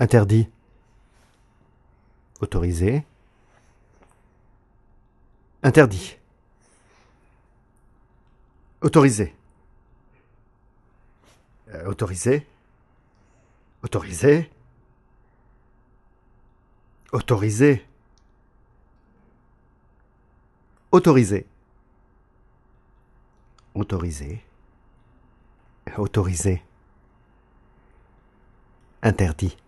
Interdit. Autorisé. Interdit. Autorisé. Euh, autorisé. Autorisé. Autorisé. Autorisé. Autorisé. Autorisé. Interdit.